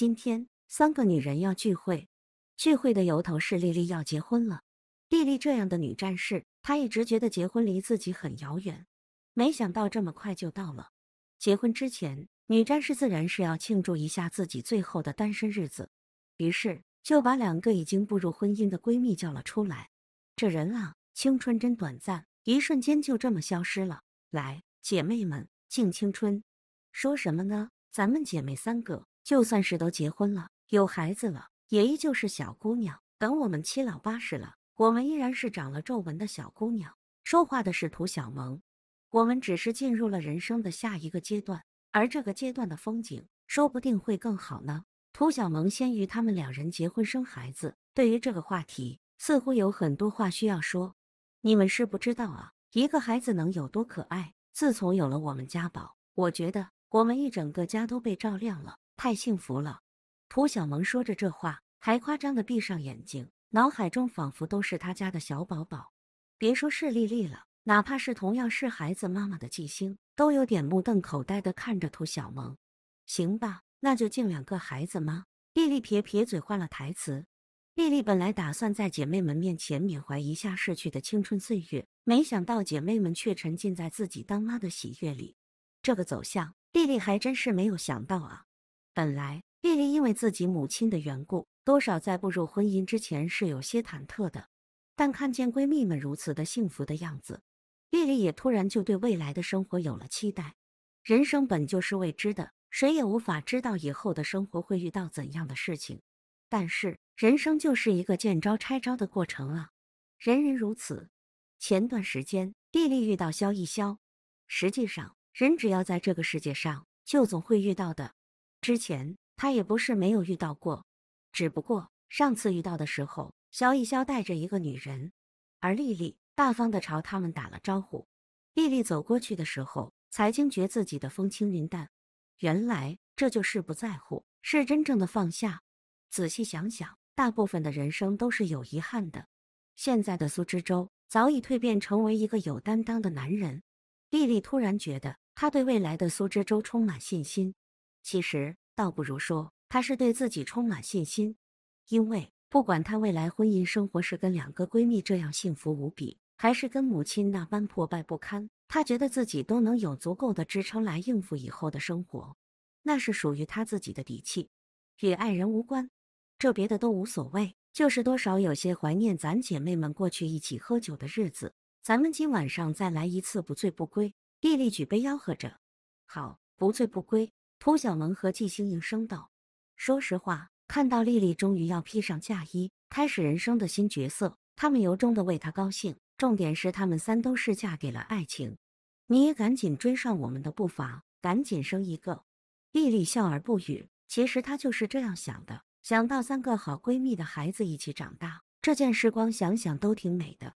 今天三个女人要聚会，聚会的由头是丽丽要结婚了。丽丽这样的女战士，她一直觉得结婚离自己很遥远，没想到这么快就到了。结婚之前，女战士自然是要庆祝一下自己最后的单身日子，于是就把两个已经步入婚姻的闺蜜叫了出来。这人啊，青春真短暂，一瞬间就这么消失了。来，姐妹们，敬青春，说什么呢？咱们姐妹三个。就算是都结婚了，有孩子了，也依旧是小姑娘。等我们七老八十了，我们依然是长了皱纹的小姑娘。说话的是涂小萌。我们只是进入了人生的下一个阶段，而这个阶段的风景，说不定会更好呢。涂小萌先于他们两人结婚生孩子，对于这个话题，似乎有很多话需要说。你们是不知道啊，一个孩子能有多可爱？自从有了我们家宝，我觉得我们一整个家都被照亮了。太幸福了，涂小萌说着这话，还夸张的闭上眼睛，脑海中仿佛都是他家的小宝宝。别说是丽丽了，哪怕是同样是孩子妈妈的季星，都有点目瞪口呆的看着涂小萌。行吧，那就敬两个孩子吗？丽丽撇撇嘴，换了台词。丽丽本来打算在姐妹们面前缅怀一下逝去的青春岁月，没想到姐妹们却沉浸在自己当妈的喜悦里。这个走向，丽丽还真是没有想到啊。本来丽丽因为自己母亲的缘故，多少在步入婚姻之前是有些忐忑的。但看见闺蜜们如此的幸福的样子，丽丽也突然就对未来的生活有了期待。人生本就是未知的，谁也无法知道以后的生活会遇到怎样的事情。但是人生就是一个见招拆招的过程啊，人人如此。前段时间丽丽遇到萧逸萧，实际上人只要在这个世界上，就总会遇到的。之前他也不是没有遇到过，只不过上次遇到的时候，肖一肖带着一个女人，而丽丽大方的朝他们打了招呼。丽丽走过去的时候，才惊觉自己的风轻云淡，原来这就是不在乎，是真正的放下。仔细想想，大部分的人生都是有遗憾的。现在的苏之舟早已蜕变成为一个有担当的男人，丽丽突然觉得，她对未来的苏之舟充满信心。其实倒不如说，她是对自己充满信心，因为不管她未来婚姻生活是跟两个闺蜜这样幸福无比，还是跟母亲那般破败不堪，她觉得自己都能有足够的支撑来应付以后的生活。那是属于她自己的底气，与爱人无关。这别的都无所谓，就是多少有些怀念咱姐妹们过去一起喝酒的日子。咱们今晚上再来一次不醉不归！丽丽举杯吆喝着：“好，不醉不归！”涂晓萌和季星莹声道：“说实话，看到丽丽终于要披上嫁衣，开始人生的新角色，他们由衷的为她高兴。重点是他们三都是嫁给了爱情，你也赶紧追上我们的步伐，赶紧生一个。”丽丽笑而不语。其实她就是这样想的，想到三个好闺蜜的孩子一起长大这件事，光想想都挺美的。